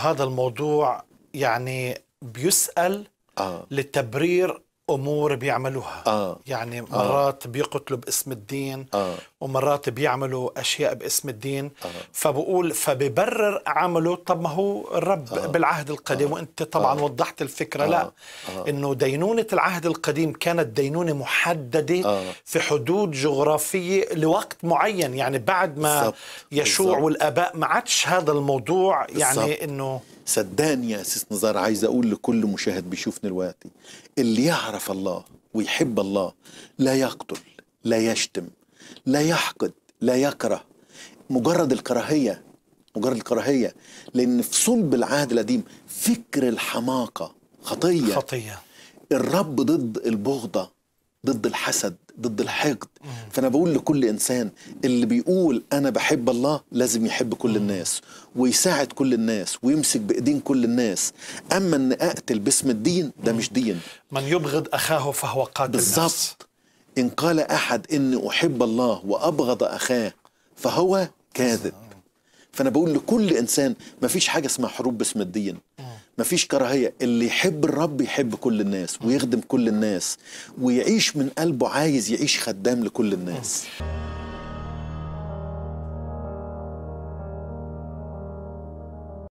هذا الموضوع يعني بيسأل آه. للتبرير امور بيعملوها آه. يعني آه. مرات آه. بيقتلوا باسم الدين آه. ومرات بيعملوا اشياء باسم الدين آه. فبقول فببرر عمله طب ما هو الرب آه. بالعهد القديم آه. وانت طبعا آه. وضحت الفكره آه. لا آه. انه دينونه العهد القديم كانت دينونه محدده آه. في حدود جغرافيه لوقت معين يعني بعد ما بالزبط. يشوع بالزبط. والاباء ما عادش هذا الموضوع يعني انه صدقني يا أسيس نزار عايز أقول لكل مشاهد بيشوفني دلوقتي اللي يعرف الله ويحب الله لا يقتل لا يشتم لا يحقد لا يكره مجرد الكراهية مجرد الكراهية لأن في صلب العهد القديم فكر الحماقة خطية خطية الرب ضد البغضة ضد الحسد ضد الحقد فانا بقول لكل انسان اللي بيقول انا بحب الله لازم يحب كل الناس ويساعد كل الناس ويمسك بايدين كل الناس اما ان اقتل باسم الدين ده مش دين من يبغض اخاه فهو قاتل بالظبط ان قال احد اني احب الله وابغض اخاه فهو كاذب فانا بقول لكل انسان مفيش حاجه اسمها حروب باسم الدين مفيش كراهية اللي يحب الرب يحب كل الناس ويخدم كل الناس ويعيش من قلبه عايز يعيش خدام لكل الناس